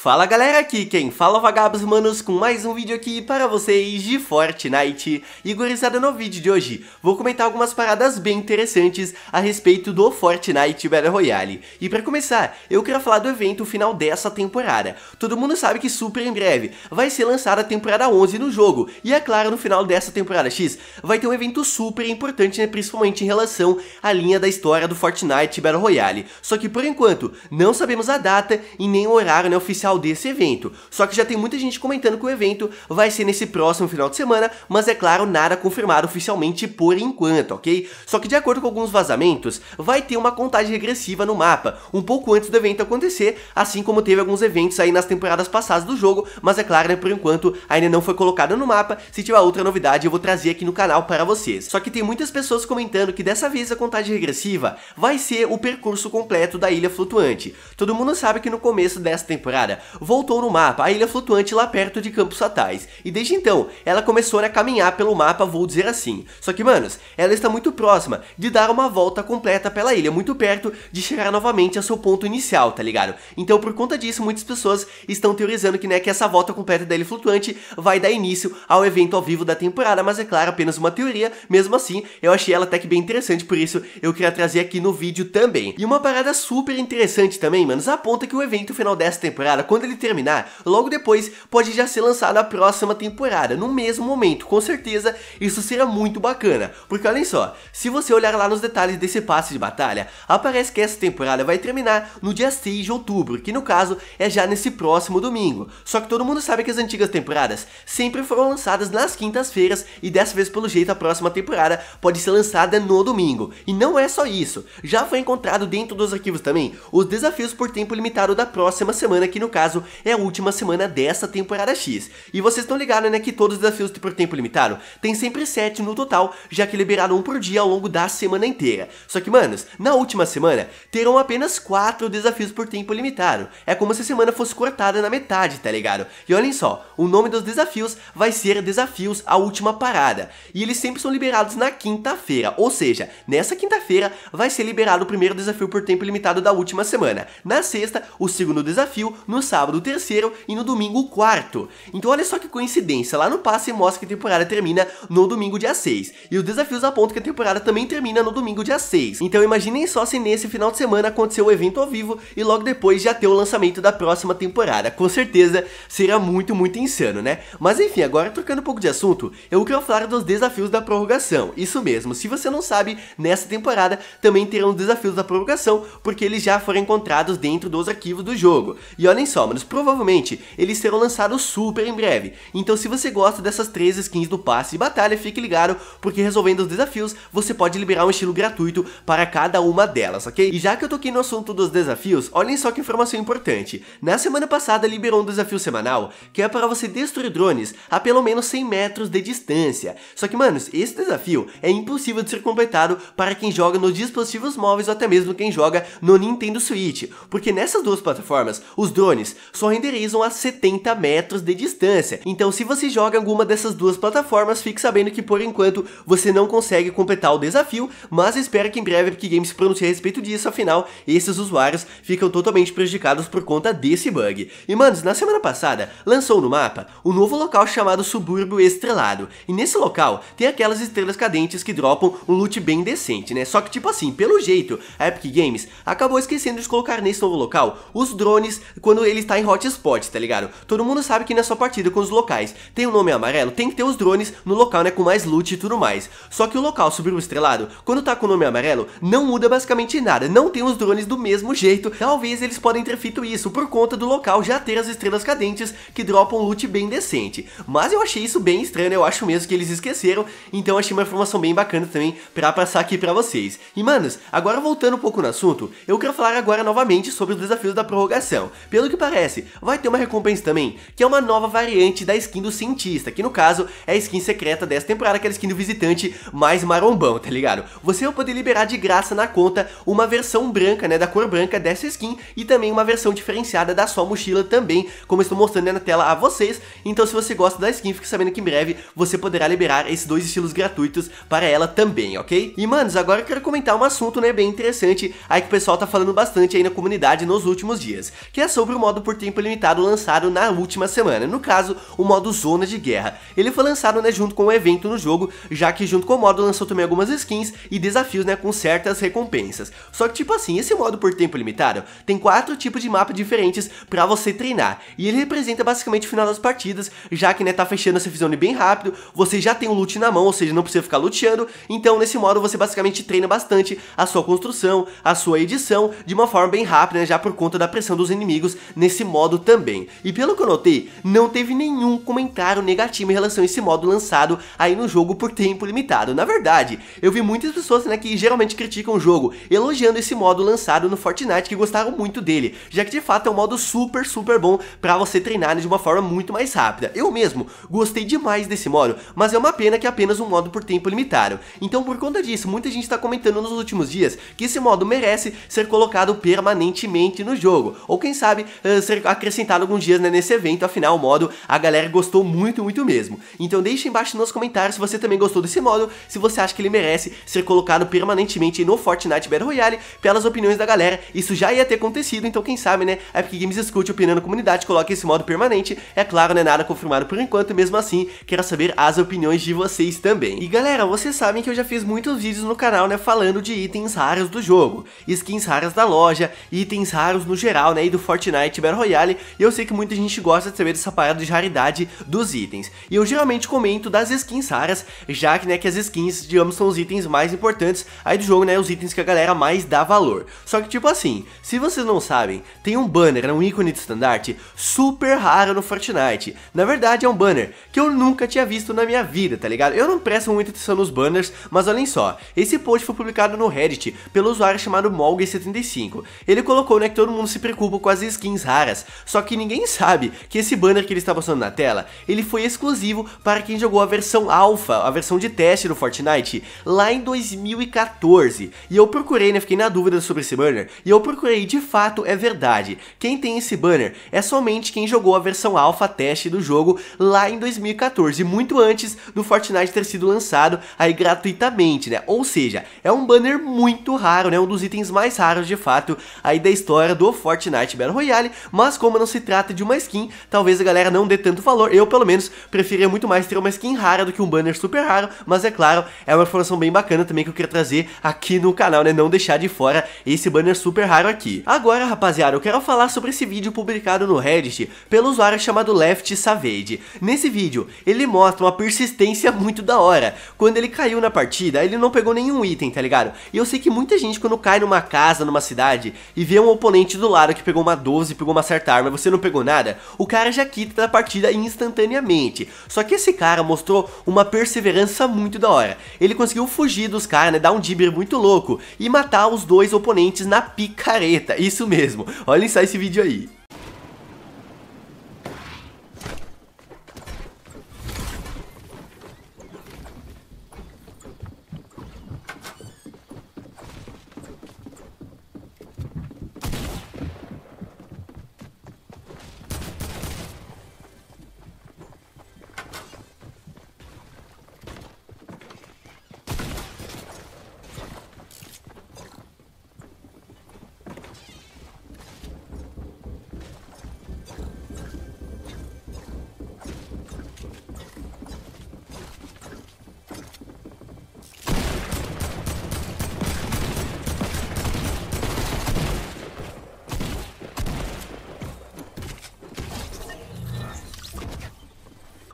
Fala galera aqui, quem fala é vagabos manos com mais um vídeo aqui para vocês de Fortnite. E gurizada, no vídeo de hoje vou comentar algumas paradas bem interessantes a respeito do Fortnite Battle Royale. E para começar, eu quero falar do evento final dessa temporada. Todo mundo sabe que super em breve vai ser lançada a temporada 11 no jogo. E é claro, no final dessa temporada X vai ter um evento super importante, né, principalmente em relação à linha da história do Fortnite Battle Royale. Só que por enquanto, não sabemos a data e nem o horário né, oficial desse evento. Só que já tem muita gente comentando que o evento vai ser nesse próximo final de semana, mas é claro, nada confirmado oficialmente por enquanto, ok? Só que de acordo com alguns vazamentos, vai ter uma contagem regressiva no mapa, um pouco antes do evento acontecer, assim como teve alguns eventos aí nas temporadas passadas do jogo, mas é claro, né, por enquanto ainda não foi colocado no mapa, se tiver outra novidade eu vou trazer aqui no canal para vocês. Só que tem muitas pessoas comentando que dessa vez a contagem regressiva vai ser o percurso completo da Ilha Flutuante. Todo mundo sabe que no começo dessa temporada voltou no mapa a ilha flutuante lá perto de Campos Fatais, e desde então ela começou a caminhar pelo mapa, vou dizer assim. Só que, manos, ela está muito próxima de dar uma volta completa pela ilha, muito perto de chegar novamente ao seu ponto inicial, tá ligado? Então, por conta disso, muitas pessoas estão teorizando que, né, que essa volta completa da ilha flutuante vai dar início ao evento ao vivo da temporada, mas é claro, apenas uma teoria, mesmo assim, eu achei ela até que bem interessante, por isso eu queria trazer aqui no vídeo também. E uma parada super interessante também, manos, aponta que o evento final dessa temporada quando ele terminar, logo depois pode já ser lançada a próxima temporada, no mesmo momento, com certeza isso será muito bacana, porque olhem só, se você olhar lá nos detalhes desse passe de batalha, aparece que essa temporada vai terminar no dia 6 de outubro, que no caso é já nesse próximo domingo, só que todo mundo sabe que as antigas temporadas sempre foram lançadas nas quintas-feiras e dessa vez pelo jeito a próxima temporada pode ser lançada no domingo, e não é só isso, já foi encontrado dentro dos arquivos também os desafios por tempo limitado da próxima semana que no caso caso, é a última semana dessa temporada X. E vocês estão ligados, né, que todos os desafios por tempo limitado tem sempre 7 no total, já que liberaram um por dia ao longo da semana inteira. Só que, manos, na última semana, terão apenas 4 desafios por tempo limitado. É como se a semana fosse cortada na metade, tá ligado? E olhem só, o nome dos desafios vai ser Desafios a Última Parada. E eles sempre são liberados na quinta-feira, ou seja, nessa quinta-feira vai ser liberado o primeiro desafio por tempo limitado da última semana. Na sexta, o segundo desafio, no sábado o terceiro e no domingo o quarto. Então olha só que coincidência, lá no passe mostra que a temporada termina no domingo dia 6. E os desafios apontam que a temporada também termina no domingo dia 6. Então imaginem só se nesse final de semana aconteceu o evento ao vivo e logo depois já ter o lançamento da próxima temporada. Com certeza será muito, muito insano, né? Mas enfim, agora trocando um pouco de assunto, eu quero falar dos desafios da prorrogação. Isso mesmo, se você não sabe, nessa temporada também terão desafios da prorrogação, porque eles já foram encontrados dentro dos arquivos do jogo. E olhem só, só, manos, provavelmente eles serão lançados super em breve. Então se você gosta dessas três skins do passe e batalha, fique ligado, porque resolvendo os desafios, você pode liberar um estilo gratuito para cada uma delas, ok? E já que eu toquei no assunto dos desafios, olhem só que informação importante. Na semana passada liberou um desafio semanal, que é para você destruir drones a pelo menos 100 metros de distância. Só que, manos, esse desafio é impossível de ser completado para quem joga nos dispositivos móveis ou até mesmo quem joga no Nintendo Switch, porque nessas duas plataformas, os drones só renderizam a 70 metros de distância. Então se você joga alguma dessas duas plataformas, fique sabendo que por enquanto você não consegue completar o desafio, mas espero que em breve a Epic Games se pronuncie a respeito disso, afinal, esses usuários ficam totalmente prejudicados por conta desse bug. E manos, na semana passada, lançou no mapa um novo local chamado Subúrbio Estrelado, e nesse local tem aquelas estrelas cadentes que dropam um loot bem decente, né? Só que tipo assim, pelo jeito, a Epic Games acabou esquecendo de colocar nesse novo local os drones quando ele está em hotspot, tá ligado? Todo mundo sabe que na é sua partida com os locais tem um nome amarelo, tem que ter os drones no local, né, com mais loot e tudo mais. Só que o local o estrelado, quando tá com o nome amarelo, não muda basicamente nada, não tem os drones do mesmo jeito, talvez eles podem ter feito isso por conta do local já ter as estrelas cadentes que dropam loot bem decente. Mas eu achei isso bem estranho, eu acho mesmo que eles esqueceram, então achei uma informação bem bacana também pra passar aqui pra vocês. E manos, agora voltando um pouco no assunto, eu quero falar agora novamente sobre os desafios da prorrogação. Pelo que parece, vai ter uma recompensa também, que é uma nova variante da skin do cientista, que no caso é a skin secreta dessa temporada, aquela skin do visitante mais marombão, tá ligado? Você vai poder liberar de graça na conta uma versão branca, né, da cor branca dessa skin e também uma versão diferenciada da sua mochila também, como eu estou mostrando né, na tela a vocês. Então se você gosta da skin, fique sabendo que em breve você poderá liberar esses dois estilos gratuitos para ela também, ok? E manos, agora eu quero comentar um assunto, né, bem interessante, aí que o pessoal tá falando bastante aí na comunidade nos últimos dias, que é sobre o modo por tempo limitado lançado na última semana, no caso, o modo Zona de Guerra. Ele foi lançado né, junto com o um evento no jogo, já que junto com o modo lançou também algumas skins e desafios né, com certas recompensas. Só que tipo assim, esse modo por tempo limitado tem quatro tipos de mapa diferentes para você treinar, e ele representa basicamente o final das partidas, já que né, tá fechando essa visão bem rápido, você já tem o loot na mão, ou seja, não precisa ficar luteando, então nesse modo você basicamente treina bastante a sua construção, a sua edição, de uma forma bem rápida, né, já por conta da pressão dos inimigos nesse modo também. E pelo que eu notei, não teve nenhum comentário negativo em relação a esse modo lançado aí no jogo por tempo limitado. Na verdade, eu vi muitas pessoas né, que geralmente criticam o jogo, elogiando esse modo lançado no Fortnite, que gostaram muito dele, já que de fato é um modo super, super bom para você treinar de uma forma muito mais rápida. Eu mesmo gostei demais desse modo, mas é uma pena que é apenas um modo por tempo limitado. Então por conta disso, muita gente está comentando nos últimos dias que esse modo merece ser colocado permanentemente no jogo, ou quem sabe eh, ser acrescentado alguns dias né, nesse evento, afinal o modo a galera gostou muito, muito mesmo. Então deixa embaixo nos comentários se você também gostou desse modo, se você acha que ele merece ser colocado permanentemente no Fortnite Battle Royale, pelas opiniões da galera, isso já ia ter acontecido, então quem sabe, né, a Epic Games escute opinando a comunidade, coloque esse modo permanente, é claro, né, nada confirmado por enquanto, mesmo assim, quero saber as opiniões de vocês também. E galera, vocês sabem que eu já fiz muitos vídeos no canal, né, falando de itens raros do jogo, skins raras da loja, itens raros no geral, né, e do Fortnite Battle Royale e eu sei que muita gente gosta de saber dessa parada de raridade dos itens. E eu geralmente comento das skins raras, já que, né, que as skins, digamos, são os itens mais importantes aí do jogo, né, os itens que a galera mais dá valor. Só que tipo assim, se vocês não sabem, tem um banner, né, um ícone de estandarte super raro no Fortnite. Na verdade é um banner que eu nunca tinha visto na minha vida, tá ligado? Eu não presto muita atenção nos banners, mas olhem só, esse post foi publicado no Reddit pelo usuário chamado Molga75. Ele colocou, né, que todo mundo se preocupa com as skins raras, só que ninguém sabe que esse banner que ele está mostrando na tela, ele foi exclusivo para quem jogou a versão alfa, a versão de teste do Fortnite, lá em 2014. E eu procurei, né, fiquei na dúvida sobre esse banner, e eu procurei, de fato é verdade, quem tem esse banner é somente quem jogou a versão alfa teste do jogo lá em 2014, muito antes do Fortnite ter sido lançado aí gratuitamente, né, ou seja, é um banner muito raro, né, um dos itens mais raros de fato aí da história do Fortnite Battle Royale, mas como não se trata de uma skin, talvez a galera não dê tanto valor, eu pelo menos preferia muito mais ter uma skin rara do que um banner super raro, mas é claro, é uma informação bem bacana também que eu queria trazer aqui no canal, né, não deixar de fora esse banner super raro aqui. Agora, rapaziada, eu quero falar sobre esse vídeo publicado no Reddit pelo usuário chamado Left Savage. Nesse vídeo, ele mostra uma persistência muito da hora. Quando ele caiu na partida, ele não pegou nenhum item, tá ligado? E eu sei que muita gente quando cai numa casa, numa cidade, e vê um oponente do lado que pegou uma 12 pegou uma certa arma e você não pegou nada, o cara já quita da partida instantaneamente. Só que esse cara mostrou uma perseverança muito da hora. Ele conseguiu fugir dos caras, né, dar um dibber muito louco e matar os dois oponentes na picareta. Isso mesmo, olhem só esse vídeo aí.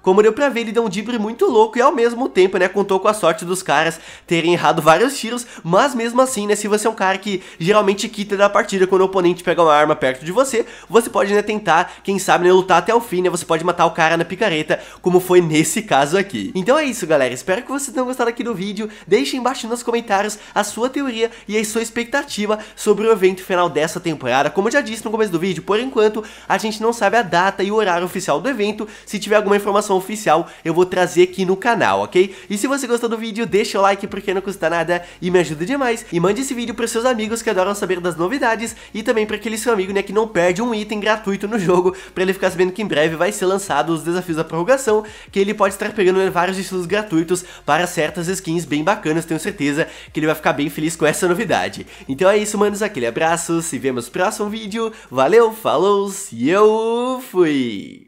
Como deu pra ver, ele deu um drible muito louco e ao mesmo tempo, né, contou com a sorte dos caras terem errado vários tiros, mas mesmo assim, né, se você é um cara que geralmente quita da partida quando o oponente pega uma arma perto de você, você pode, né, tentar, quem sabe, né, lutar até o fim, né, você pode matar o cara na picareta, como foi nesse caso aqui. Então é isso, galera, espero que vocês tenham gostado aqui do vídeo, deixem embaixo nos comentários a sua teoria e a sua expectativa sobre o evento final dessa temporada. Como eu já disse no começo do vídeo, por enquanto, a gente não sabe a data e o horário oficial do evento, se tiver alguma informação oficial eu vou trazer aqui no canal, ok? E se você gostou do vídeo, deixa o like porque não custa nada e me ajuda demais. E mande esse vídeo para seus amigos que adoram saber das novidades e também para aquele seu amigo, né, que não perde um item gratuito no jogo, para ele ficar sabendo que em breve vai ser lançado os desafios da prorrogação, que ele pode estar pegando né, vários estilos gratuitos para certas skins bem bacanas, tenho certeza que ele vai ficar bem feliz com essa novidade. Então é isso, manos, aquele abraço, se vemos no próximo vídeo, valeu, falou, e eu fui!